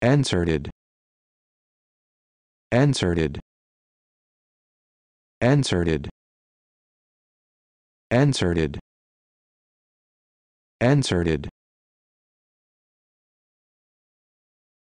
Inserted. Inserted. Inserted. Inserted. Inserted.